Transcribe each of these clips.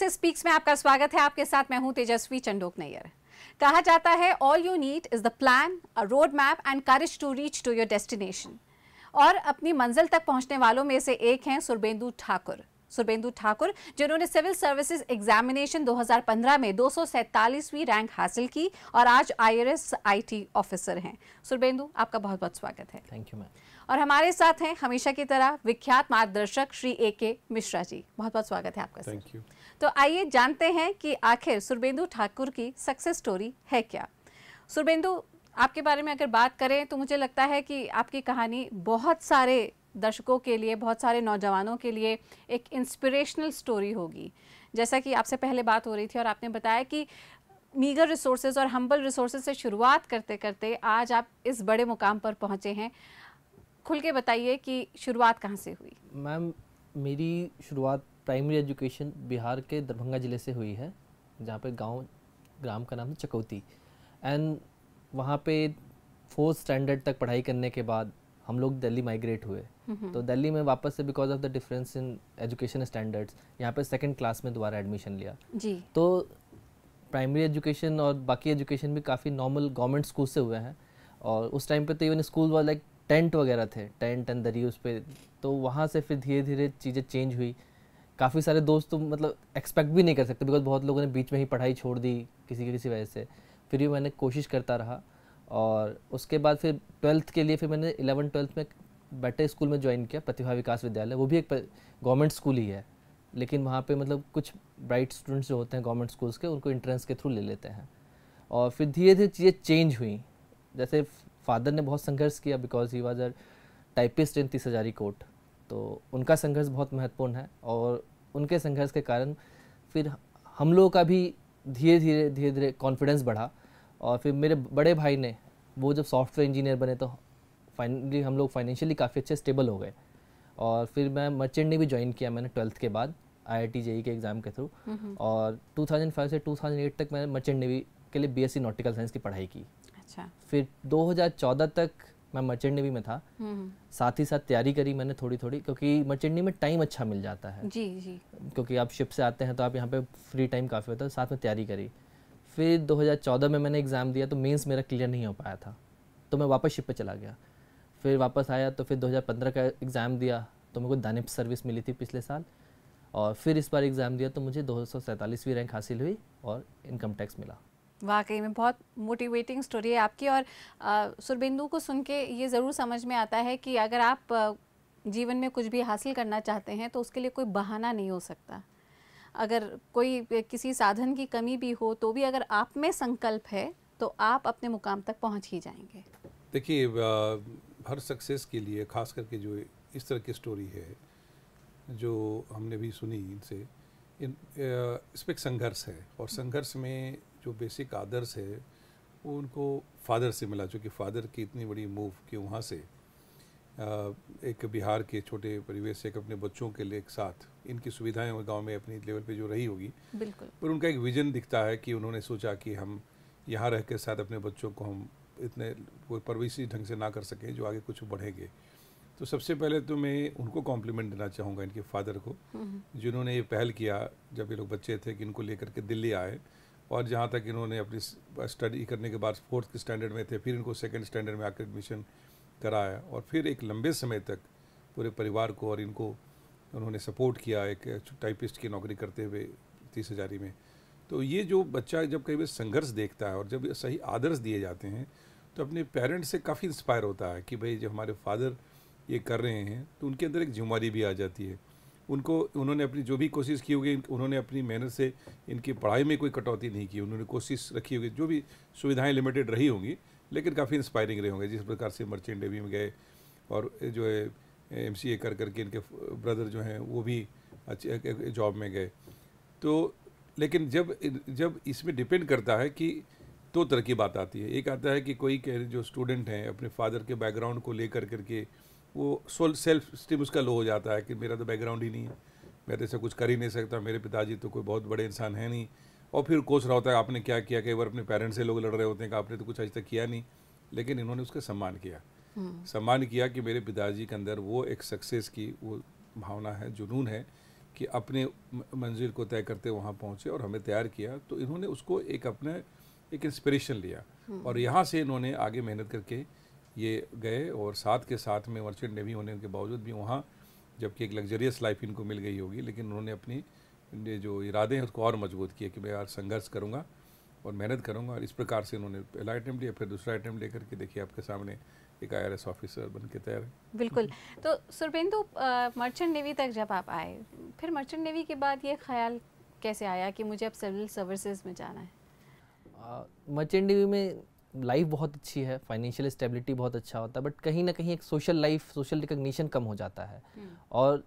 से स्पीक्स में आपका स्वागत है आपके साथ मैं हूं तेजस्वी चंडोक नैयर कहा जाता है all you need is the plan a road map and courage to reach to your destination और अपनी मंजिल तक पहुंचने वालों में से एक हैं सुरबेंदु ठाकुर सुरबेंदु ठाकुर जिन्होंने सिविल सर्विसेज एग्जामिनेशन 2015 में दो रैंक हासिल की और आज आई आईटी ऑफिसर हैं सुरबेंदु आपका बहुत बहुत स्वागत है थैंक यू मैम और हमारे साथ हैं हमेशा की तरह विख्यात मार्गदर्शक श्री ए के मिश्रा जी बहुत बहुत स्वागत है आपका थैंक यू तो आइए जानते हैं कि आखिर सुरबेंदु ठाकुर की सक्सेस स्टोरी है क्या सुरबेंदु आपके बारे में अगर बात करें तो मुझे लगता है कि आपकी कहानी बहुत सारे दर्शकों के लिए बहुत सारे नौजवानों के लिए एक इंस्पिरेशनल स्टोरी होगी जैसा कि आपसे पहले बात हो रही थी और आपने बताया कि मीगर रिसोर्सेज और हम्बल रिसोर्सेज से शुरुआत करते करते आज आप इस बड़े मुकाम पर पहुँचे हैं खुल के बताइए कि शुरुआत कहाँ से हुई मैम मेरी शुरुआत प्राइमरी एजुकेशन बिहार के दरभंगा ज़िले से हुई है जहाँ पे गांव ग्राम का नाम है चकौती एंड वहाँ पे फोर्थ स्टैंडर्ड तक पढ़ाई करने के बाद हम लोग दिल्ली माइग्रेट हुए हम्म, हम्म। तो दिल्ली में वापस से because of the difference in education standards यहाँ पे सेकंड क्लास में दोबारा एडमिशन लिया जी तो प्राइमरी एजुकेशन और बाकी एजुकेशन भी काफ़ी नॉर्मल गवर्नमेंट स्कूल से हुए हैं और उस टाइम पे तो even school was like tent वगैरह थे टेंट एंड दरी उस पर तो वहाँ से फिर धीरे धीरे चीज़ें चेंज हुई काफ़ी सारे दोस्त तो मतलब एक्सपेक्ट भी नहीं कर सकते बिकॉज बहुत लोगों ने बीच में ही पढ़ाई छोड़ दी किसी की किसी वजह से फिर भी मैंने कोशिश करता रहा और उसके बाद फिर ट्वेल्थ के लिए फिर मैंने इलेवन ट्वेल्थ में बेटर स्कूल में ज्वाइन किया प्रतिभा विकास विद्यालय वो भी एक गवर्नमेंट स्कूल ही है लेकिन वहाँ पे मतलब कुछ ब्राइट स्टूडेंट्स जो होते हैं गवर्नमेंट स्कूल्स के उनको इंट्रेंस के थ्रू ले लेते हैं और फिर धीरे धीरे चीज़ें चेंज हुई जैसे फादर ने बहुत संघर्ष किया because he was a typist in Tis Hazari court तो उनका संघर्ष बहुत महत्वपूर्ण है और उनके संघर्ष के कारण फिर हम लोगों का भी धीरे धीरे धीरे धीरे कॉन्फिडेंस बढ़ा और फिर मेरे बड़े भाई ने वो जब सॉफ्टवेयर इंजीनियर बने तो फाइनली हम लोग फाइनेंशियली काफ़ी अच्छे स्टेबल हो गए और फिर मैं मर्चेंट ने भी ज्वाइन किया मैंने ट्वेल्थ के बाद आई आई e के एग्ज़ाम के थ्रू और 2005 से 2008 तक मैंने मर्चेंट नेवी के लिए बीएससी नॉटिकल साइंस की पढ़ाई की अच्छा फिर 2014 तक मैं मर्चेंट नेवी में था हम्म। साथ ही साथ तैयारी करी मैंने थोड़ी थोड़ी क्योंकि मर्चेंट नेवी में टाइम अच्छा मिल जाता है जी जी क्योंकि आप शिप से आते हैं तो आप यहाँ पे फ्री टाइम काफ़ी होता है तो साथ में तैयारी करी फिर 2014 में मैंने एग्ज़ाम दिया तो मेंस मेरा क्लियर नहीं हो पाया था तो मैं वापस शिप पर चला गया फिर वापस आया तो फिर दो का एग्ज़ाम दिया तो मेरे को दानिप सर्विस मिली थी पिछले साल और फिर इस बार एग्ज़ाम दिया तो मुझे दो रैंक हासिल हुई और इनकम टैक्स मिला वाकई में बहुत मोटिवेटिंग स्टोरी है आपकी और सुरबिंदु को सुन के ये ज़रूर समझ में आता है कि अगर आप जीवन में कुछ भी हासिल करना चाहते हैं तो उसके लिए कोई बहाना नहीं हो सकता अगर कोई किसी साधन की कमी भी हो तो भी अगर आप में संकल्प है तो आप अपने मुकाम तक पहुंच ही जाएंगे देखिए हर सक्सेस के लिए खास करके जो इस तरह की स्टोरी है जो हमने भी सुनी इनसे इन इस पर एक संघर्ष है और संघर्ष में जो बेसिक आदर्श है वो उनको फादर से मिला चूँकि फादर की इतनी बड़ी मूव कि वहाँ से एक बिहार के छोटे परिवेश से एक अपने बच्चों के लिए एक साथ इनकी सुविधाएं गांव में अपनी लेवल पे जो रही होगी बिल्कुल पर उनका एक विजन दिखता है कि उन्होंने सोचा कि हम यहाँ रह के साथ अपने बच्चों को हम इतने कोई परवेशी ढंग से ना कर सकें जो आगे कुछ बढ़ेंगे तो सबसे पहले तो मैं उनको कॉम्प्लीमेंट देना चाहूँगा इनके फादर को हम्म। जिन्होंने ये पहल किया जब ये लोग बच्चे थे कि इनको लेकर के दिल्ली आए और जहाँ तक इन्होंने अपनी स्टडी करने के बाद फोर्थ स्टैंडर्ड में थे फिर इनको सेकेंड स्टैंडर्ड में आकर एडमिशन कराया और फिर एक लंबे समय तक पूरे परिवार को और इनको उन्होंने सपोर्ट किया एक टाइपिस्ट की नौकरी करते हुए तीस हजारी में तो ये जो बच्चा जब कई बार संघर्ष देखता है और जब सही आदर्श दिए जाते हैं तो अपने पेरेंट्स से काफ़ी इंस्पायर होता है कि भाई जब हमारे फादर ये कर रहे हैं तो उनके अंदर एक जिम्मेवारी भी आ जाती है उनको उन्होंने अपनी जो भी कोशिश की होगी उन्होंने अपनी मेहनत से इनकी पढ़ाई में कोई कटौती नहीं की उन्होंने कोशिश रखी होगी जो भी सुविधाएं लिमिटेड रही होंगी लेकिन काफ़ी इंस्पायरिंग रहे होंगे जिस प्रकार से मर्चेंट डेवी में गए और जो है एम सी कर करके इनके ब्रदर जो हैं वो भी अच्छे जॉब में गए तो लेकिन जब जब इसमें डिपेंड करता है कि दो तरह की बात आती है एक आता है कि कोई जो स्टूडेंट हैं अपने फादर के बैकग्राउंड को लेकर करके वो सोल सेल्फ स्टीम उसका लो हो जाता है कि मेरा तो बैकग्राउंड ही नहीं है मैं तो ऐसा कुछ कर ही नहीं सकता मेरे पिताजी तो कोई बहुत बड़े इंसान है नहीं और फिर कोस रहा होता है आपने क्या किया कई बार अपने पेरेंट्स से लोग लड़ रहे होते हैं कि आपने तो कुछ आज तक किया नहीं लेकिन इन्होंने उसका सम्मान किया हम्म। सम्मान किया कि मेरे पिताजी के अंदर वो एक सक्सेस की वो भावना है जुनून है कि अपने मंजिल को तय करते वहाँ पहुँचे और हमें तैयार किया तो इन्होंने उसको एक अपने एक इंस्पिरेशन लिया हम्म। और यहाँ से इन्होंने आगे मेहनत करके ये गए और साथ के साथ में मर्चेंट नेवी होने के बावजूद भी वहाँ जबकि एक लग्जरियस लाइफ इनको मिल गई होगी लेकिन उन्होंने अपनी जो इरादे हैं उसको और मजबूत किए कि मैं यार संघर्ष करूँगा और मेहनत करूँगा और इस प्रकार से उन्होंने पहला आइटम लिया फिर दूसरा अटैम्प्ट लेकर के देखिए आपके सामने एक आई ऑफिसर बन के तैयार है बिल्कुल तो सुरबेंदु मर्चेंट नेवी तक जब आप आए फिर मर्चेंट नेवी के बाद ये ख्याल कैसे आया कि मुझे अब सिविल सर्विसेज में जाना है मर्चेंट नेवी में लाइफ बहुत अच्छी है फाइनेंशियल स्टेबिलिटी बहुत अच्छा होता है बट कहीं ना कहीं एक सोशल लाइफ सोशल रिकग्निशन कम हो जाता है हम्म। और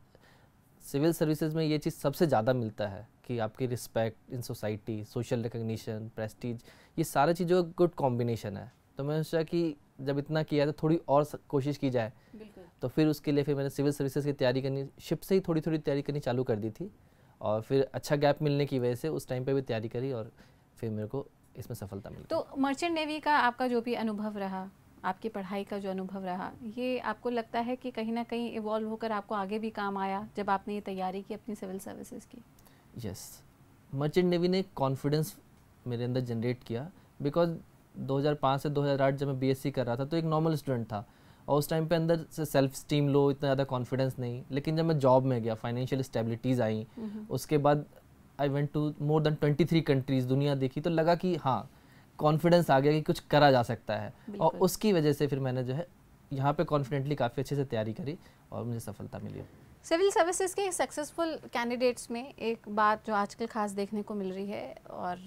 सिविल सर्विसेज में ये चीज़ सबसे ज़्यादा मिलता है कि आपकी respect in society social recognition prestige ये सारी चीज़ों का गुड कॉम्बिनेशन है तो मैंने सोचा कि जब इतना किया तो थोड़ी और कोशिश की जाए तो फिर उसके लिए फिर मैंने सिविल सर्विसेज की तैयारी करनी शिप से ही थोड़ी थोड़ी तैयारी करनी चालू कर दी थी और फिर अच्छा गैप मिलने की वजह से उस टाइम पर भी तैयारी करी और फिर मेरे को इसमें सफलता मिली तो मर्चेंट नेवी का आपका जो भी अनुभव रहा आपकी पढ़ाई का जो अनुभव रहा ये आपको लगता है कि कहीं ना कहीं इवॉल्व होकर आपको आगे भी काम आया जब आपने ये तैयारी की अपनी सिविल सर्विसेज की यस मर्चेंट नेवी ने कॉन्फिडेंस मेरे अंदर जनरेट किया बिकॉज 2005 से 2008 जब मैं बीएससी कर रहा था तो एक नॉर्मल स्टूडेंट था और उस टाइम पे अंदर से सेल्फ स्टीम लो इतना ज़्यादा कॉन्फिडेंस नहीं लेकिन जब मैं जॉब में गया फाइनेंशियल स्टेबिलिटीज़ आई हम्म। उसके बाद I went to more than 23 countries दुनिया देखी तो लगा कि हाँ कॉन्फिडेंस आ गया कि कुछ करा जा सकता है और उसकी वजह से फिर मैंने जो है यहाँ पे कॉन्फिडेंटली काफ़ी अच्छे से तैयारी करी और मुझे सफलता मिली सिविल सर्विसेज के सक्सेसफुल कैंडिडेट्स में एक बात जो आजकल खास देखने को मिल रही है और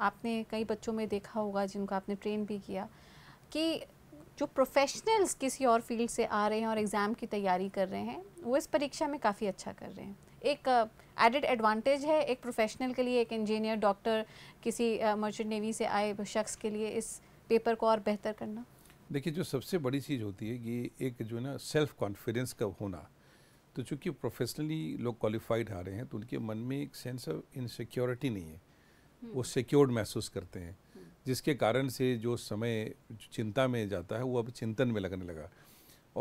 आपने कई बच्चों में देखा होगा जिनको आपने ट्रेन भी किया कि जो प्रोफेशनल्स किसी और फील्ड से आ रहे हैं और एग्ज़ाम की तैयारी कर रहे हैं वो इस परीक्षा में काफ़ी अच्छा कर रहे हैं एक एडेड एडवांटेज है एक प्रोफेशनल के लिए एक इंजीनियर डॉक्टर किसी मर्चेंट नेवी से आए शख्स के लिए इस पेपर को और बेहतर करना देखिए जो सबसे बड़ी चीज़ होती है ये एक जो है ना सेल्फ कॉन्फिडेंस का होना तो चूँकि प्रोफेशनली लोग क्वालिफाइड आ रहे हैं तो उनके मन में एक सेंस ऑफ इनसिक्योरिटी नहीं है हम्म। वो सिक्योर्ड महसूस करते हैं हम्म। जिसके कारण से जो समय चिंता में जाता है वो अब चिंतन में लगने लगा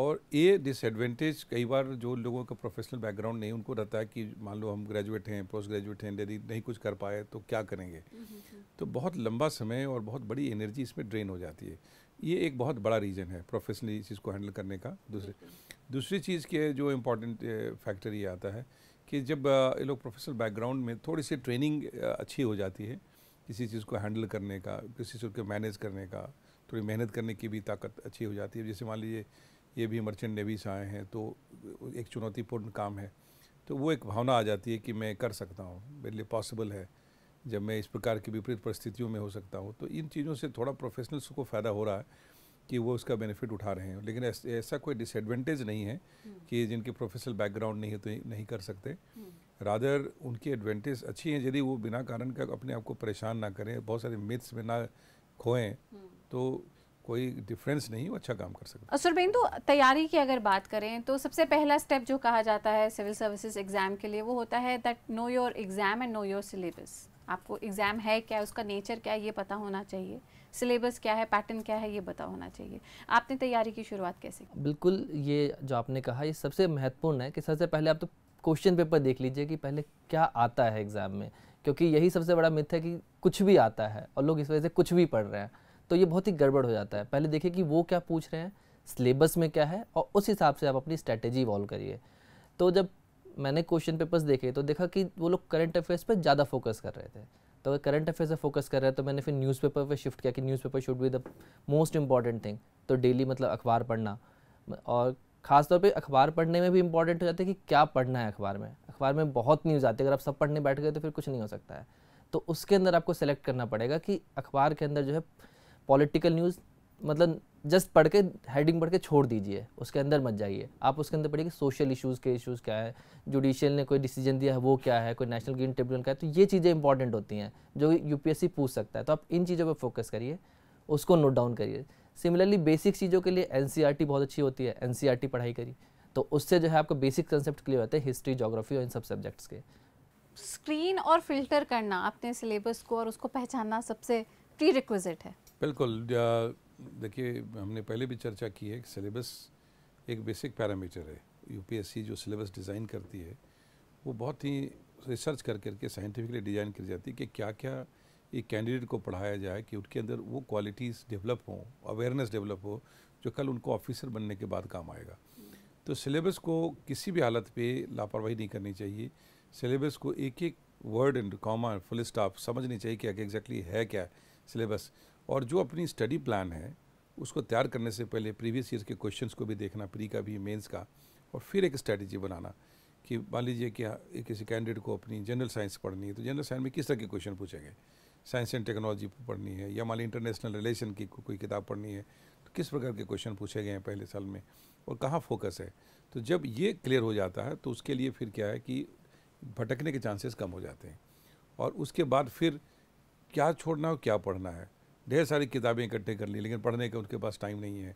और ये डिसएडवेंटेज कई बार जो लोगों का प्रोफेशनल बैकग्राउंड नहीं उनको रहता है कि मान लो हम ग्रेजुएट हैं पोस्ट ग्रेजुएट हैं यदि नहीं कुछ कर पाए तो क्या करेंगे हम्म, हम्म, हम्म। तो बहुत लंबा समय और बहुत बड़ी एनर्जी इसमें ड्रेन हो जाती है ये एक बहुत बड़ा रीज़न है प्रोफेशनली इस चीज़ को हैंडल करने का दूसरे दूसरी चीज़ के जो इम्पोर्टेंट फैक्टर ये आता है कि जब ये लोग प्रोफेशनल बैकग्राउंड में थोड़ी सी ट्रेनिंग अच्छी हो जाती है किसी चीज़ को हैंडल करने का किसी चीज़ को मैनेज करने का थोड़ी मेहनत करने की भी ताकत अच्छी हो जाती है जैसे मान लीजिए ये भी मर्चेंट नेवीस आए हैं तो एक चुनौतीपूर्ण काम है तो वो एक भावना आ जाती है कि मैं कर सकता हूँ मेरे लिए पॉसिबल है जब मैं इस प्रकार की विपरीत परिस्थितियों में हो सकता हूँ तो इन चीज़ों से थोड़ा प्रोफेशनल्स को फ़ायदा हो रहा है कि वो उसका बेनिफिट उठा रहे हैं लेकिन ऐसा कोई डिसएडवांटेज नहीं है हम्म। कि जिनके प्रोफेशनल बैकग्राउंड नहीं है तो नहीं कर सकते रादर उनकी एडवांटेज अच्छी हैं यदि वो बिना कारण का अपने आप को परेशान ना करें बहुत सारे मिथ्स में ना खोएं हम्म। तो कोई डिफरेंस नहीं वो अच्छा काम कर सकता है तो तैयारी की अगर बात करें तो सबसे पहला स्टेप जो कहा जाता है सिविल सर्विसेज एग्ज़ाम के लिए वो होता है that know your exam and know your syllabus आपको एग्ज़ाम है क्या उसका नेचर क्या है ये पता होना चाहिए सिलेबस क्या है पैटर्न क्या है ये पता होना चाहिए आपने तैयारी की शुरुआत कैसे की बिल्कुल ये जो आपने कहा ये सबसे महत्वपूर्ण है कि सबसे पहले आप तो क्वेश्चन पेपर देख लीजिए कि पहले क्या आता है एग्ज़ाम में क्योंकि यही सबसे बड़ा मिथ है कि कुछ भी आता है और लोग इस वजह से कुछ भी पढ़ रहे हैं तो ये बहुत ही गड़बड़ हो जाता है पहले देखिए कि वो क्या पूछ रहे हैं सिलेबस में क्या है और उस हिसाब से आप अपनी स्ट्रैटेजी इवॉल्व करिए तो जब मैंने क्वेश्चन पेपर्स देखे तो देखा कि वो लोग करंट अफेयर्स पर ज़्यादा फोकस कर रहे थे तो अगर करंट अफेयर्स पर फोकस कर रहे हैं तो मैंने फिर न्यूज़पेपर पर शिफ्ट किया कि newspaper should be the most important thing तो डेली मतलब अखबार पढ़ना और ख़ासतौर पर अखबार पढ़ने में भी इंपॉर्टेंट हो जाता है कि क्या पढ़ना है अखबार में अखबार में बहुत न्यूज़ आती है अगर आप सब पढ़ने बैठ गए तो फिर कुछ नहीं हो सकता है तो उसके अंदर आपको सेलेक्ट करना पड़ेगा कि अखबार के अंदर जो है पॉलिटिकल न्यूज़ मतलब जस्ट पढ़ के हेडिंग पढ़ के छोड़ दीजिए उसके अंदर मत जाइए आप उसके अंदर पढ़िए सोशल इशूज़ के इशूज़ क्या है जुडिशियल ने कोई डिसीजन दिया है वो क्या है कोई नेशनल ग्रीन ट्रिब्यूनल का है तो ये चीज़ें इंपॉर्टेंट होती हैं जो यू पूछ सकता है तो आप इन चीज़ों पर फोकस करिए उसको नोट डाउन करिए सिमिलरली बेसिक चीज़ों के लिए एन e बहुत अच्छी होती है एन e पढ़ाई करिए तो उससे जो है आपका बेसिक कंसेप्ट क्लियर होते हैं हिस्ट्री जोग्राफी और इन सब सब्जेक्ट्स के स्क्रीन और फिल्टर करना अपने सिलेबस को और उसको पहचानना सबसे प्री रिक्वेजिट है बिल्कुल देखिए हमने पहले भी चर्चा की है कि सिलेबस एक बेसिक पैरामीटर है यूपीएससी जो सिलेबस डिज़ाइन करती है वो बहुत ही रिसर्च कर करके साइंटिफिकली डिज़ाइन की जाती है कि क्या क्या एक कैंडिडेट को पढ़ाया जाए कि उनके अंदर वो क्वालिटीज़ डेवलप हों अवेयरनेस डेवलप हो जो कल उनको ऑफिसर बनने के बाद काम आएगा तो सिलेबस को किसी भी हालत पे लापरवाही नहीं करनी चाहिए सिलेबस को एक एक word and comma full stop समझनी चाहिए कि एग्जैक्टली है क्या सिलेबस और जो अपनी स्टडी प्लान है उसको तैयार करने से पहले प्रीवियस ईयर के क्वेश्चंस को भी देखना प्री का भी मेंस का और फिर एक स्ट्रेटजी बनाना कि मान लीजिए कि हाँ, किसी कैंडिडेट को अपनी जनरल साइंस पढ़नी है तो जनरल साइंस में किस तरह के क्वेश्चन पूछे गए साइंस एंड टेक्नोलॉजी पढ़नी है या मान ली इंटरनेशनल रिलेशन की को, कोई किताब पढ़नी है तो किस प्रकार के क्वेश्चन पूछे गए हैं पहले साल में और कहाँ फोकस है तो जब ये क्लियर हो जाता है तो उसके लिए फिर क्या है कि भटकने के चांसेस कम हो जाते हैं और उसके बाद फिर क्या छोड़ना है क्या पढ़ना है ढेर सारी किताबें इकट्ठे कर ली लेकिन पढ़ने का उनके पास टाइम नहीं है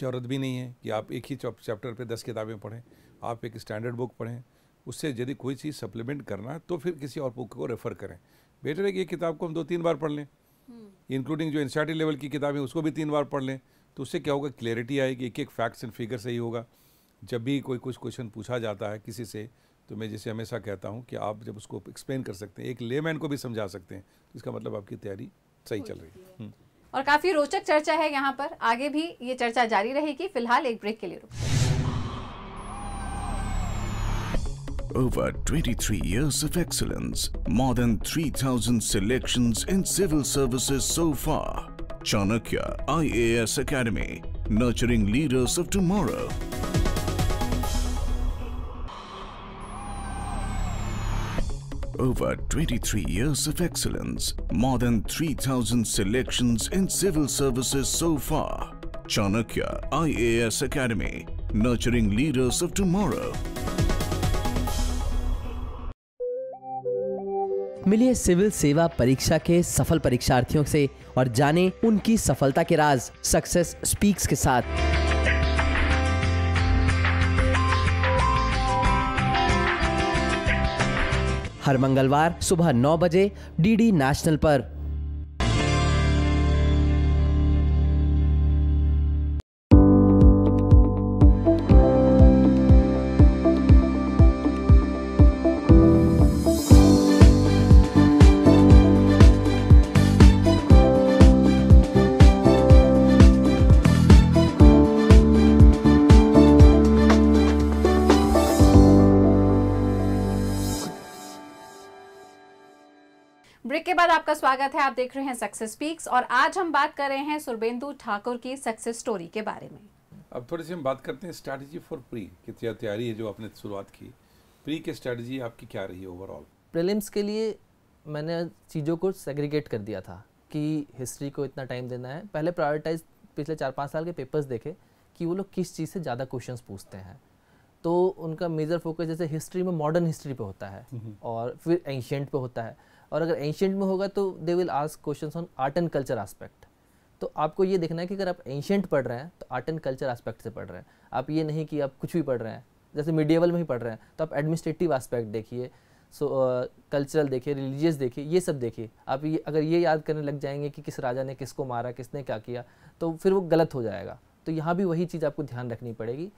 ज़रूरत भी नहीं है कि आप एक ही चैप्टर पे दस किताबें पढ़ें आप एक स्टैंडर्ड बुक पढ़ें उससे यदि कोई चीज़ सप्लीमेंट करना है तो फिर किसी और बुक को रेफ़र करें बेटर है कि ये किताब को हम दो तीन बार पढ़ लें इंक्लूडिंग हम्म। जो एनसीआरटी लेवल की किताबें उसको भी तीन बार पढ़ लें तो उससे क्या होगा क्लियरिटी आएगी एक एक फैक्ट्स एंड फिगर सही होगा जब भी कोई कुछ क्वेश्चन पूछा जाता है किसी से तो मैं जैसे हमेशा कहता हूँ कि आप जब उसको एक्सप्लेन कर सकते हैं एक लेमैन को भी समझा सकते हैं तो इसका मतलब आपकी तैयारी सही चल रही है और काफी रोचक चर्चा है यहाँ पर आगे भी ये चर्चा जारी रहेगी फिलहाल एक ब्रेक के लिए Over 23 years of excellence, more than 3,000 selections in civil services so far. Chanakya IAS Academy, nurturing leaders of tomorrow. over 23 years of excellence, more than 3,000 selections in civil services so far. Chanakya IAS Academy, nurturing leaders of tomorrow. मिलिए civil सेवा परीक्षा के सफल परीक्षार्थियों से और जानें उनकी सफलता के राज सक्सेस स्पीक्स के साथ हर मंगलवार सुबह नौ बजे डीडी नेशनल पर आपका स्वागत है आप देख रहे हैं सक्सेस स्पीक्स और आज हम बात कर रहे हैं सुरबेंदु ठाकुर की सक्सेस स्टोरी के बारे में अब थोड़ी सी हम बात करते हैं स्ट्रेटजी फॉर प्री की तो तैयारी है जो आपने शुरुआत की प्री की स्ट्रेटजी आपकी क्या रही ओवरऑल प्रीलिम्स के लिए मैंने चीज़ों को सेग्रीगेट कर दिया था कि हिस्ट्री को इतना टाइम देना है पहले प्रायोरिटाइज पिछले चार पाँच साल के पेपर्स देखे कि वो लोग किस चीज़ से ज़्यादा क्वेश्चंस पूछते हैं तो उनका मेजर फोकस जैसे हिस्ट्री में मॉडर्न हिस्ट्री पे होता है हम्म। और फिर एंशियंट पे होता है और अगर एंशियंट में होगा तो they will ask question on art and culture aspect तो आपको ये देखना है कि अगर आप एंशियंट पढ़ रहे हैं तो आर्ट एंड कल्चर आस्पेक्ट से पढ़ रहे हैं आप ये नहीं कि आप कुछ भी पढ़ रहे हैं जैसे मीडियावल में ही पढ़ रहे हैं तो आप एडमिनिस्ट्रेटिव आस्पेक्ट देखिए सो कल्चरल देखिए रिलीजियस देखिए ये सब देखिए आप ये अगर ये याद करने लग जाएंगे कि किस राजा ने किसको मारा किसने क्या किया तो फिर वो गलत हो जाएगा तो यहाँ भी वही चीज़ आपको ध्यान रखनी पड़ेगी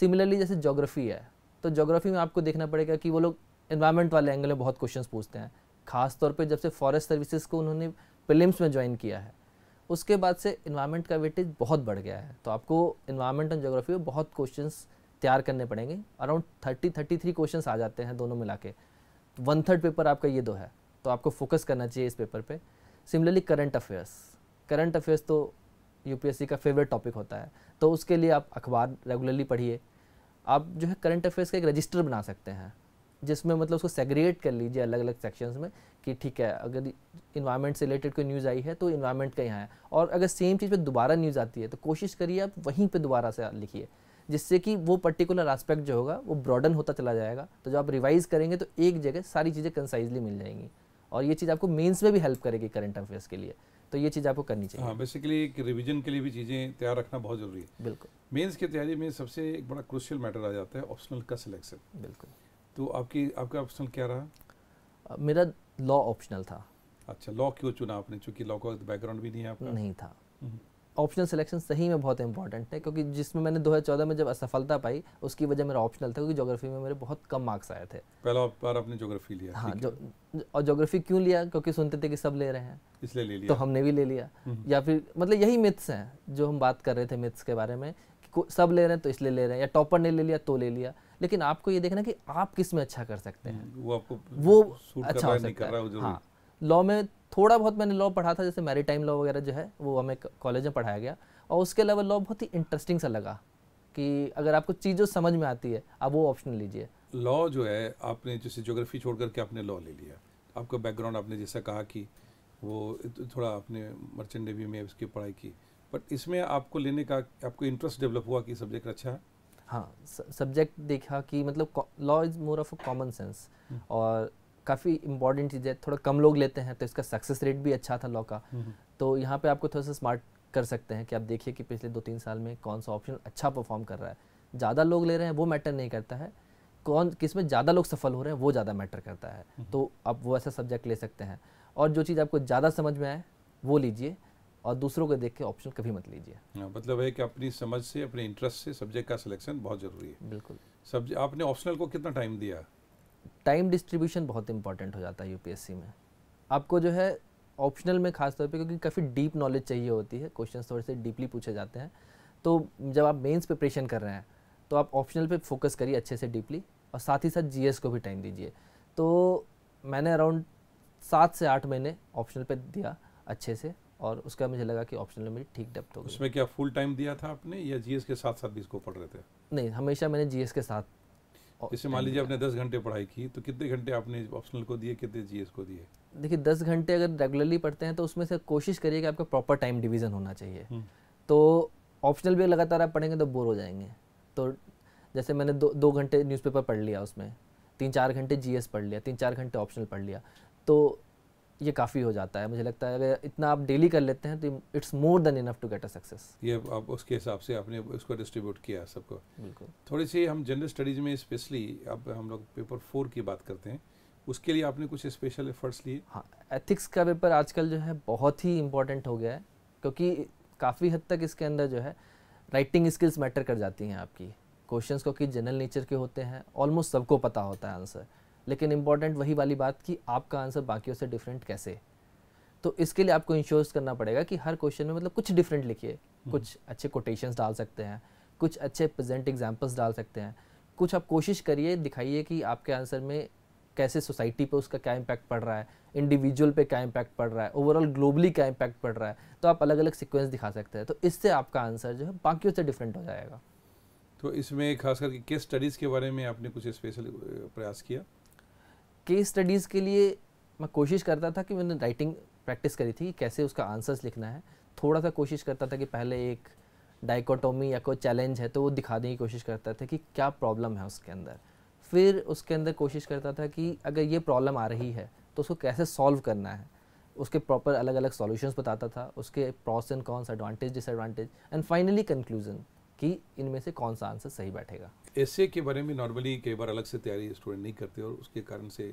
सिमिलरली जैसे जोग्राफ़ी है तो जोग्राफ़ी में आपको देखना पड़ेगा कि वो लोग इन्वायरमेंट वाले एंगल में बहुत क्वेश्चन पूछते हैं ख़ास तौर पे जब से फॉरेस्ट सर्विसेज को उन्होंने प्रिलिम्स में ज्वाइन किया है उसके बाद से इन्वायरमेंट का वेटेज बहुत बढ़ गया है तो आपको इन्वायरमेंट एंड जोग्राफी में बहुत क्वेश्चन तैयार करने पड़ेंगे around thirty thirty three question आ जाते हैं दोनों मिला के वन थर्ड पेपर आपका ये दो है तो आपको फोकस करना चाहिए इस पेपर पर similarly current affairs current affairs तो यू का फेवरेट टॉपिक होता है तो उसके लिए आप अखबार रेगुलरली पढ़िए आप जो है करंट अफेयर्स का एक रजिस्टर बना सकते हैं जिसमें मतलब उसको सेग्रेट कर लीजिए अलग अलग सेक्शंस में कि ठीक है अगर इन्वायरमेंट से रिलेटेड कोई न्यूज़ आई है तो इन्वायरमेंट का यहाँ है और अगर सेम चीज़ पे दोबारा न्यूज़ आती है तो कोशिश करिए आप वहीं पे दोबारा से लिखिए जिससे कि वो पर्टिकुलर एस्पेक्ट जो होगा वो ब्रॉडन होता चला जाएगा तो जब आप रिवाइज़ करेंगे तो एक जगह सारी चीज़ें कंसाइजली मिल जाएंगी और ये चीज़ आपको मेन्स में भी हेल्प करेगी करंट अफेयर्स के लिए तो ये चीज़ आपको करनी चाहिए हाँ बेसिकली एक रिविजन के लिए भी चीज़ें तैयार रखना बहुत ज़रूरी है बिल्कुल मेन्स की तैयारी में सबसे एक बड़ा क्रूशियल मैटर आ जाता है ऑप्शनल का सिलेक्शन बिल्कुल तो आपकी आपका ऑप्शनल क्या रहा मेरा लॉ ऑप्शनल था अच्छा लॉ क्यों चुना आपने चूंकि लॉ का बैकग्राउंड भी नहीं है आपका नहीं था हम्म। ऑप्शनल सिलेक्शन सही में बहुत इंपॉर्टेंट है क्योंकि जिसमें मैंने 2014 में जब असफलता पाई उसकी वजह मेरा ऑप्शनल था क्योंकि ज्योग्राफी में मेरे बहुत कम मार्क्स आए थे पहला बार आपने ज्योग्राफी लिया हाँ जो, और ज्योग्राफी क्यों लिया क्योंकि सुनते थे कि सब ले रहे हैं इसलिए ले लिया तो हमने भी ले लिया हम्म। या फिर मतलब यही मिथ्स हैं जो हम बात कर रहे थे मिथ्स के बारे में सब ले रहे हैं तो इसलिए ले रहे हैं या टॉपर ने ले लिया तो ले लिया लेकिन आपको ये देखना कि आप किस में अच्छा कर सकते हैं वो आपको वो अच्छा हो सकता है हाँ लॉ में थोड़ा बहुत मैंने लॉ पढ़ा था जैसे मैरी लॉ वगैरह जो है वो हमें कॉलेज में पढ़ाया गया और उसके अलावा लॉ बहुत ही इंटरेस्टिंग सा लगा कि अगर आपको चीज़ों समझ में आती है आप वो ऑप्शन लीजिए लॉ जो है आपने जैसे जोग्राफी छोड़ करके आपने लॉ ले लिया आपका बैकग्राउंड आपने जैसा कहा कि वो थोड़ा आपने मर्चेंट नेवी में उसकी पढ़ाई की बट इसमें आपको लेने का आपको इंटरेस्ट डेवलप हुआ कि सब्जेक्ट अच्छा है हाँ सब्जेक्ट देखा कि मतलब law is more of a common sense और काफ़ी इंपॉर्टेंट चीज़ है थोड़ा कम लोग लेते हैं तो इसका सक्सेस रेट भी अच्छा था लॉ का हम्म, हम्म। तो यहाँ पे आपको थोड़ा सा स्मार्ट कर सकते हैं कि आप देखिए कि पिछले दो तीन साल में कौन सा ऑप्शन अच्छा परफॉर्म कर रहा है ज़्यादा लोग ले रहे हैं वो मैटर नहीं करता है कौन किस में ज़्यादा लोग सफल हो रहे हैं वो ज़्यादा मैटर करता है हम्म। तो आप वो ऐसा सब्जेक्ट ले सकते हैं और जो चीज़ आपको ज़्यादा समझ में आए वो लीजिए और दूसरों को देख के ऑप्शन कभी मत लीजिए हाँ, मतलब है कि अपनी समझ से अपने इंटरेस्ट से सब्जेक्ट का सिलेक्शन बहुत जरूरी है बिल्कुल सब्जेक्ट आपने ऑप्शनल को कितना टाइम दिया टाइम डिस्ट्रीब्यूशन बहुत इंपॉर्टेंट हो जाता है यूपीएससी में आपको जो है ऑप्शनल में खासतौर पर क्योंकि काफ़ी डीप नॉलेज चाहिए होती है क्वेश्चन थोड़े से डीपली पूछे जाते हैं तो जब आप मेन्स प्रिपरेशन कर रहे हैं तो आप ऑप्शनल पे फोकस करिए अच्छे से डीपली और साथ ही साथ जी को भी टाइम दीजिए तो मैंने अराउंड सात से आठ महीने ऑप्शनल पे दिया अच्छे से और उसका मुझे लगा कि ऑप्शनल में मेरी ठीक डेप्थ हो उसमें क्या फुल टाइम दिया था आपने या जीएस के साथ साथ भी इसको पढ़ रहे थे नहीं हमेशा मैंने जीएस के साथ जैसे मान लीजिए आपने दस घंटे पढ़ाई की तो कितने घंटे आपने ऑप्शनल को दिए कितने जी को दिए देखिए दस घंटे अगर रेगुलरली पढ़ते हैं तो उसमें से कोशिश करिए कि आपका प्रॉपर टाइम डिवीजन होना चाहिए हम्म। तो ऑप्शनल भी लगातार आप पढ़ेंगे तो बोर हो जाएंगे तो जैसे मैंने दो दो घंटे न्यूज़पेपर पढ़ लिया उसमें तीन चार घंटे जीएस पढ़ लिया तीन चार घंटे ऑप्शनल पढ़ लिया तो ये काफ़ी हो जाता है मुझे लगता है अगर इतना आप डेली कर लेते हैं तो it's more than enough to get a success ये आप उसके हिसाब से आपने उसको डिस्ट्रीब्यूट किया सबको बिल्कुल थोड़ी सी हम जनरल स्टडीज़ में स्पेशली अब हम लोग पेपर फोर की बात करते हैं उसके लिए आपने कुछ स्पेशल एफर्ट्स लिए हाँ एथिक्स का पेपर आजकल जो है बहुत ही इम्पोर्टेंट हो गया है क्योंकि काफ़ी हद तक इसके अंदर जो है राइटिंग स्किल्स मैटर कर जाती हैं आपकी क्वेश्चंस को कि जनरल नेचर के होते हैं ऑलमोस्ट सबको पता होता है आंसर लेकिन इंपॉर्टेंट वही वाली बात कि आपका आंसर बाकियों से डिफरेंट कैसे तो इसके लिए आपको इंश्योर्स करना पड़ेगा कि हर क्वेश्चन में मतलब कुछ डिफरेंट लिखिए हम्म। कुछ अच्छे कोटेशंस डाल सकते हैं कुछ अच्छे प्रेजेंट एग्जाम्पल्स डाल सकते हैं कुछ आप कोशिश करिए दिखाइए कि आपके आंसर में कैसे सोसाइटी पे उसका क्या इम्पैक्ट पड़ रहा है इंडिविजुअल पे क्या इम्पैक्ट पड़ रहा है ओवरऑल ग्लोबली क्या इम्पैक्ट पड़ रहा है तो आप अलग अलग सीक्वेंस दिखा सकते हैं तो इससे आपका आंसर जो है बाकियों से डिफरेंट हो जाएगा तो इसमें खास करके किस स्टडीज़ के बारे में आपने कुछ स्पेशल प्रयास किया केस स्टडीज़ के लिए मैं कोशिश करता था कि मैंने राइटिंग प्रैक्टिस करी थी कैसे उसका आंसर्स लिखना है थोड़ा सा कोशिश करता था कि पहले एक डाइकोटोमी या कोई चैलेंज है तो वो दिखाने की कोशिश करता था कि क्या प्रॉब्लम है उसके अंदर फिर उसके अंदर कोशिश करता था कि अगर ये प्रॉब्लम आ रही है तो उसको कैसे सॉल्व करना है उसके प्रॉपर अलग अलग सॉल्यूशंस बताता था उसके pros and cons advantage disadvantage and finally conclusion कि इनमें से कौन सा आंसर सही बैठेगा एस के बारे में नॉर्मली कई बार अलग से तैयारी स्टूडेंट नहीं करते और उसके कारण से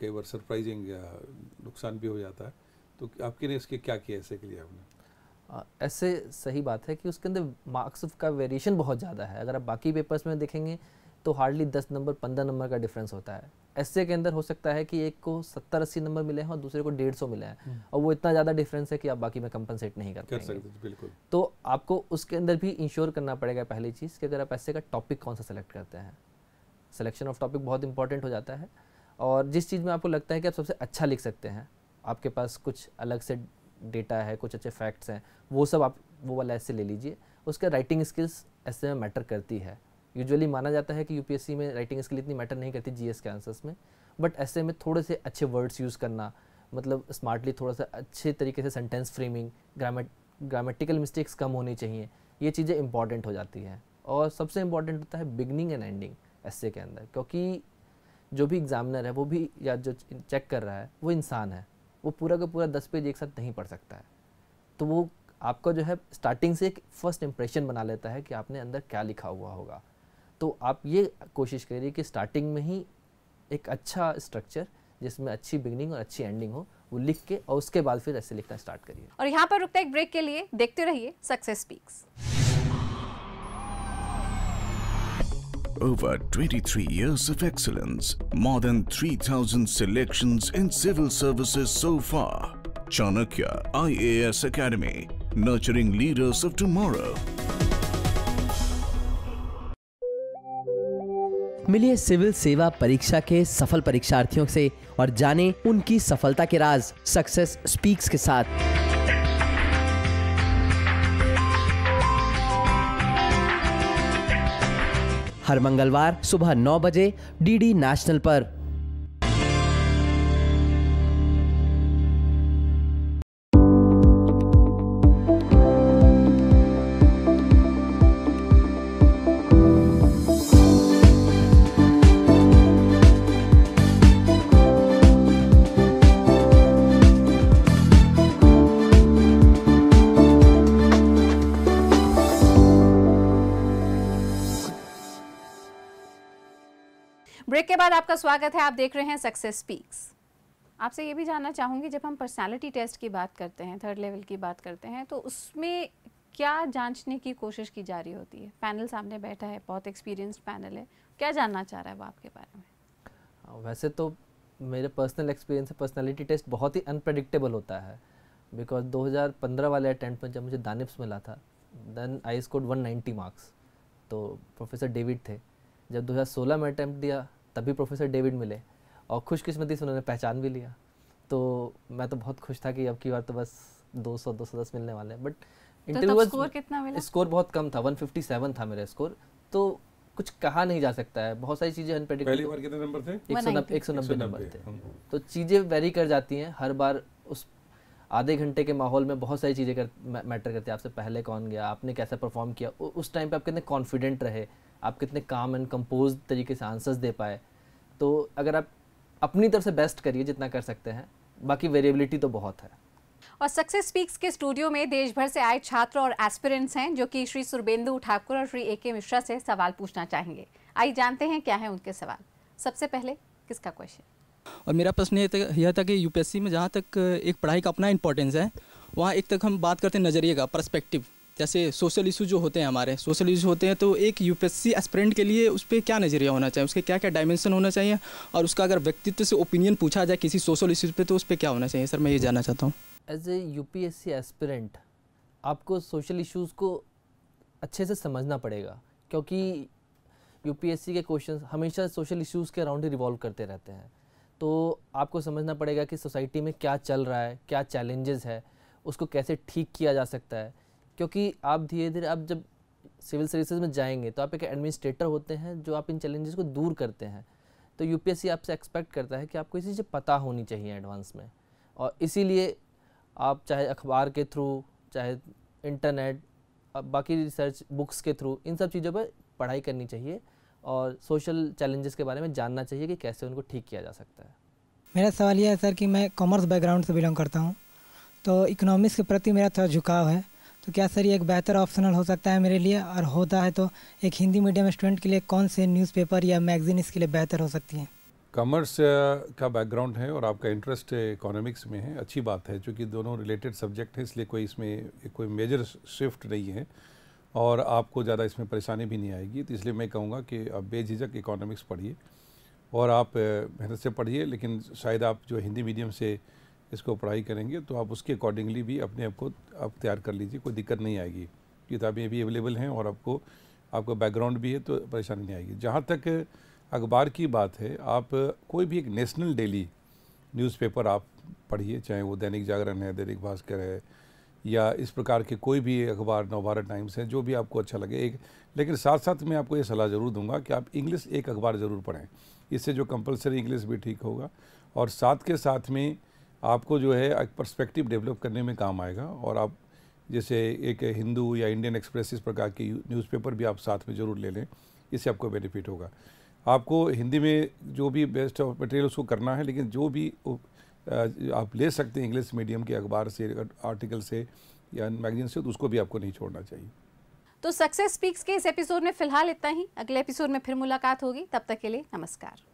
कई बार सरप्राइजिंग नुकसान भी हो जाता है तो आपके ने इसके क्या किया ऐसे के लिए आपने ऐसे सही बात है कि उसके अंदर मार्क्स का वेरिएशन बहुत ज़्यादा है अगर आप बाकी पेपर्स में देखेंगे तो हार्डली दस नंबर पंद्रह नंबर का डिफरेंस होता है एस के अंदर हो सकता है कि एक को सत्तर अस्सी नंबर मिले हैं और दूसरे को डेढ़ सौ मिले हैं हम्म। और वो इतना ज़्यादा डिफरेंस है कि आप बाकी में कंपनसेट नहीं कर, कर बिल्कुल तो आपको उसके अंदर भी इंश्योर करना पड़ेगा पहली चीज़ कि अगर आप ऐसे का टॉपिक कौन सा सेलेक्ट करते हैं सिलेक्शन ऑफ टॉपिक बहुत इंपॉर्टेंट हो जाता है और जिस चीज़ में आपको लगता है कि आप सबसे अच्छा लिख सकते हैं आपके पास कुछ अलग से डेटा है कुछ अच्छे फैक्ट्स हैं वो सब आप वो वाला ऐसे ले लीजिए उसका राइटिंग स्किल्स ऐसे में मैटर करती है यूजुअली माना जाता है कि यूपीएससी में राइटिंग स्किल इतनी मैटर नहीं करती जीएस के आंसर्स में बट ऐसे में थोड़े से अच्छे वर्ड्स यूज़ करना मतलब स्मार्टली थोड़ा सा अच्छे तरीके से sentence framing grammat grammatical mistakes कम होनी चाहिए ये चीज़ें इंपॉर्टेंट हो जाती हैं और सबसे इम्पॉर्टेंट होता है बिगनिंग एंड एंडिंग ऐसे के अंदर क्योंकि जो भी एग्जामिनर है वो भी या जो चेक कर रहा है वो इंसान है वो पूरा का पूरा दस पेज एक साथ नहीं पढ़ सकता है तो वो आपका जो है स्टार्टिंग से एक फर्स्ट इम्प्रेशन बना लेता है कि आपने अंदर क्या लिखा हुआ होगा तो आप ये कोशिश करिए कि स्टार्टिंग में ही एक अच्छा स्ट्रक्चर जिसमें अच्छी बिगनिंग और अच्छी एंडिंग हो वो लिख के और उसके बाद फिर ऐसे लिखना स्टार्ट करिए और यहाँ पर रुकते एक ब्रेक के लिए देखते रहिए success speaks Over 23 years of excellence, more than 3,000 selections in civil services so far. Chanakya IAS Academy, nurturing leaders of tomorrow. मिलिए सिविल सेवा परीक्षा के सफल परीक्षार्थियों से और जाने उनकी सफलता के राज सक्सेस स्पीक्स के साथ हर मंगलवार सुबह 9 बजे डीडी नेशनल पर ब्रेक के बाद आपका स्वागत है आप देख रहे हैं सक्सेस स्पीक्स आपसे ये भी जानना चाहूंगी जब हम पर्सनालिटी टेस्ट की बात करते हैं थर्ड लेवल की बात करते हैं तो उसमें क्या जांचने की कोशिश की जा रही होती है पैनल सामने बैठा है बहुत एक्सपीरियंस्ड पैनल है क्या जानना चाह रहा है वो आपके बारे में हाँ, वैसे तो मेरे पर्सनल एक्सपीरियंस से पर्सनैलिटी टेस्ट बहुत ही अनप्रडिक्टेबल होता है बिकॉज 2015 वाले अटेम्प्ट में जब मुझे दानिप्स मिला था देन आई स्कोर 190 मार्क्स तो प्रोफेसर डेविड थे जब 2016 में अटैम्प्ट दिया तब भी प्रोफेसर डेविड मिले और खुशकिस्मती से उन्होंने पहचान भी लिया तो मैं तो बहुत खुश था कि अब की बार तो बस 200 210 मिलने वाले हैं बट इंटरव्यू तो स्कोर कितना मिला स्कोर बहुत कम था 157 था मेरा स्कोर तो कुछ कहा नहीं जा सकता है बहुत सारी चीजें अनप्रेडिक पहली बार कितने नंबर थे एक एक सौ सौ नब्बे नंबर थे हाँ। तो चीजें वेरी कर जाती हैं हर बार उस आधे घंटे के माहौल में बहुत सारी चीज़ें कर मैटर करती है आपसे पहले कौन गया आपने कैसा परफॉर्म किया उस टाइम पे आप कितने कॉन्फिडेंट रहे आप कितने काम एंड कंपोज तरीके से आंसर्स दे पाए तो अगर आप अपनी तरफ से बेस्ट करिए जितना कर सकते हैं बाकी वेरिएबिलिटी तो बहुत है और सक्सेस स्पीक्स के स्टूडियो में देश भर से आए छात्र और एस्पिरेंट्स हैं जो कि श्री सुरबेंदु ठाकुर और श्री ए के मिश्रा से सवाल पूछना चाहेंगे आइए जानते हैं क्या है उनके सवाल सबसे पहले किसका क्वेश्चन और मेरा प्रश्न यह था कि यूपीएससी में जहाँ तक एक पढ़ाई का अपना इंपॉर्टेंस है वहाँ एक तक हम बात करते हैं नज़रिए का परस्पेक्टिव जैसे सोशल इशू जो होते हैं हमारे सोशल इशू होते हैं तो एक यूपीएससी एस्पिरेंट के लिए उस पर क्या नज़रिया होना चाहिए उसके क्या क्या डायमेंशन होना चाहिए और उसका अगर व्यक्तित्व से ओपिनियन पूछा जाए किसी सोशल इशू पर तो उस पर क्या होना चाहिए सर मैं ये जानना चाहता हूँ एज ए यू एस्पिरेंट आपको सोशल इशूज़ को अच्छे से समझना पड़ेगा क्योंकि यू के क्वेश्चन हमेशा सोशल इशूज़ के अराउंड ही रिवॉल्व करते रहते हैं तो आपको समझना पड़ेगा कि सोसाइटी में क्या चल रहा है क्या चैलेंजेस है उसको कैसे ठीक किया जा सकता है क्योंकि आप धीरे धीरे आप जब सिविल सर्विसेज में जाएंगे तो आप एक एडमिनिस्ट्रेटर होते हैं जो आप इन चैलेंजेस को दूर करते हैं तो यूपीएससी आपसे एक्सपेक्ट करता है कि आपको इसी चीज़ पता होनी चाहिए एडवांस में और इसीलिए आप चाहे अखबार के थ्रू चाहे इंटरनेट बाकी रिसर्च बुक्स के थ्रू इन सब चीज़ों पर पढ़ाई करनी चाहिए और सोशल चैलेंजेस के बारे में जानना चाहिए कि कैसे उनको ठीक किया जा सकता है मेरा सवाल यह है सर कि मैं कॉमर्स बैकग्राउंड से बिलोंग करता हूँ तो इकोनॉमिक्स के प्रति मेरा थोड़ा झुकाव है तो क्या सर ये एक बेहतर ऑप्शनल हो सकता है मेरे लिए और होता है तो एक हिंदी मीडियम स्टूडेंट के लिए कौन से न्यूज़पेपर या मैगजीन इसके लिए बेहतर हो सकती हैं कॉमर्स का बैकग्राउंड है और आपका इंटरेस्ट इकोनॉमिक्स में है अच्छी बात है चूँकि दोनों रिलेटेड सब्जेक्ट हैं इसलिए कोई इसमें कोई मेजर शिफ्ट नहीं है और आपको ज़्यादा इसमें परेशानी भी नहीं आएगी तो इसलिए मैं कहूँगा कि आप बेझिझक इकोनॉमिक्स पढ़िए और आप मेहनत से पढ़िए लेकिन शायद आप जो हिंदी मीडियम से इसको पढ़ाई करेंगे तो आप उसके अकॉर्डिंगली भी अपने आप को आप तैयार कर लीजिए कोई दिक्कत नहीं आएगी किताबें भी अवेलेबल हैं और आपको आपका बैकग्राउंड भी है तो परेशानी नहीं आएगी जहाँ तक अखबार की बात है आप कोई भी एक नेशनल डेली न्यूज़पेपर आप पढ़िए चाहे वो दैनिक जागरण है दैनिक भास्कर है या इस प्रकार के कोई भी अखबार नवभारत टाइम्स है जो भी आपको अच्छा लगे एक लेकिन साथ साथ मैं आपको ये सलाह ज़रूर दूंगा कि आप इंग्लिश एक अखबार ज़रूर पढ़ें इससे जो कंपलसरी इंग्लिश भी ठीक होगा और साथ के साथ में आपको जो है एक पर्सपेक्टिव डेवलप करने में काम आएगा और आप जैसे एक हिंदू या इंडियन एक्सप्रेस इस प्रकार की न्यूज़पेपर भी आप साथ में ज़रूर ले लें इससे आपको बेनिफिट होगा आपको हिंदी में जो भी बेस्ट ऑफ मटेरियल उसको करना है लेकिन जो भी आप ले सकते हैं इंग्लिश मीडियम के अखबार से आर्टिकल से या मैगजीन से तो उसको भी आपको नहीं छोड़ना चाहिए तो सक्सेस स्पीक्स के इस एपिसोड में फिलहाल इतना ही अगले एपिसोड में फिर मुलाकात होगी तब तक के लिए नमस्कार